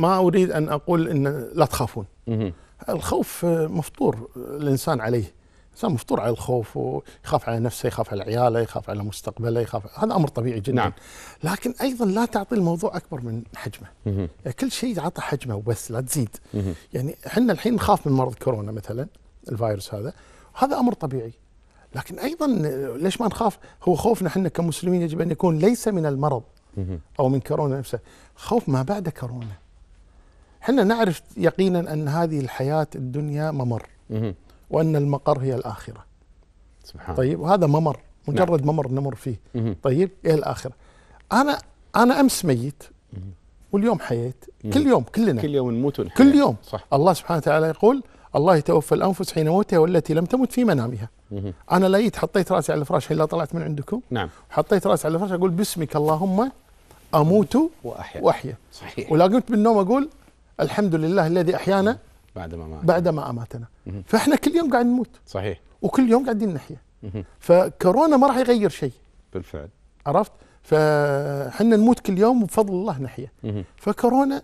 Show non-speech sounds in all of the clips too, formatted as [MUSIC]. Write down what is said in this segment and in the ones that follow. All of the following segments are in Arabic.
ما اريد ان اقول ان لا تخافون الخوف مفطور الانسان عليه الانسان مفطور على الخوف ويخاف على نفسه يخاف على عياله يخاف على مستقبله يخاف هذا امر طبيعي جدا نعم. لكن ايضا لا تعطي الموضوع اكبر من حجمه يعني كل شيء يعطى حجمه وبس لا تزيد يعني احنا الحين نخاف من مرض كورونا مثلا الفيروس هذا هذا امر طبيعي لكن ايضا ليش ما نخاف هو خوفنا احنا كمسلمين يجب ان يكون ليس من المرض او من كورونا نفسه خوف ما بعد كورونا احنا نعرف يقينا ان هذه الحياه الدنيا ممر وان المقر هي الاخره سبحان طيب وهذا ممر نعم. مجرد نعم. ممر نمر فيه طيب الى الاخره انا انا امس ميت واليوم حييت كل يوم كلنا كل يوم نموت ونحيا كل يوم صح الله سبحانه وتعالى يقول الله يتوفى الانفس حين موتها والتي لم تمت في منامها انا لقيت حطيت راسي على الفراش لا طلعت من عندكم نعم حطيت راسي على الفراش اقول باسمك اللهم اموت واحيا واحيا صحيح ولا قمت من النوم اقول الحمد لله الذي احيانا بعدما ما ماتنا بعد ما اماتنا فاحنا كل يوم قاعد نموت صحيح وكل يوم قاعدين نحيا فكورونا ما راح يغير شيء بالفعل عرفت فاحنا نموت كل يوم وبفضل الله نحيا فكورونا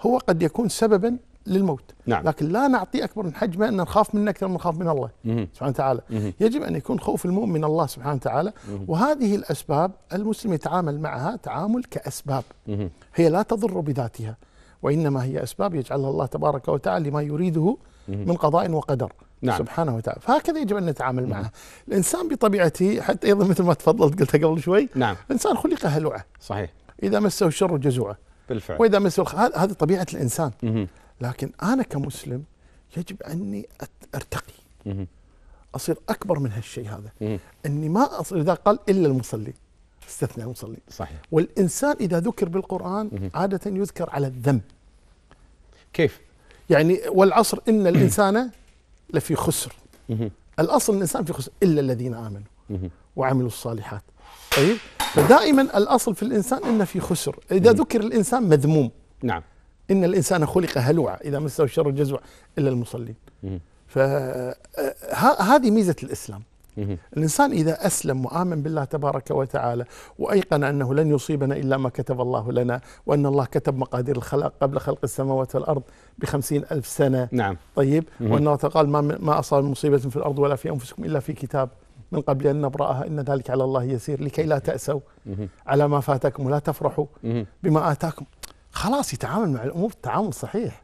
هو قد يكون سببا للموت نعم. لكن لا نعطي اكبر من حجمه ان نخاف منه اكثر من نخاف من الله سبحانه وتعالى يجب ان يكون خوف المؤمن من الله سبحانه وتعالى وهذه الاسباب المسلم يتعامل معها تعامل كاسباب هي لا تضر بذاتها وإنما هي أسباب يجعلها الله تبارك وتعالى لما يريده من قضاء وقدر نعم. سبحانه وتعالى فهكذا يجب أن نتعامل معه الإنسان بطبيعته حتى أيضا مثل ما تفضلت قلتها قبل شوي نعم. الإنسان خلق هلوعة صحيح إذا مسه الشر جزوعة بالفعل وإذا مسه الخ... هذه طبيعة الإنسان مه. لكن أنا كمسلم يجب أني أرتقي مه. أصير أكبر من هالشيء هذا مه. أني ما أصير إذا قال إلا المصلي استثناء المصلين صحيح والإنسان إذا ذكر بالقرآن عادة يذكر على الذنب كيف؟ يعني والعصر إن [CLEARS THROAT] الإنسان لفي خسر الأصل الإنسان في خسر إلا الذين آمنوا وعملوا الصالحات طيب فدائما الأصل في الإنسان إنه في خسر إذا ذكر الإنسان مذموم نعم إن الإنسان خلق هلوعا إذا مسه الشر جزوع إلا المصلين فهذه آه، ميزة الإسلام الإنسان إذا أسلم وآمن بالله تبارك وتعالى وأيقن أنه لن يصيبنا إلا ما كتب الله لنا وأن الله كتب مقادير الخلق قبل خلق السماوات والأرض بخمسين ألف سنة نعم طيب وأن الله قال ما, ما أصاب مصيبة في الأرض ولا في أنفسكم إلا في كتاب من قبل أن نبرأها إن ذلك على الله يسير لكي لا تأسوا على ما فاتكم ولا تفرحوا بما آتاكم خلاص يتعامل مع الأمور تعامل صحيح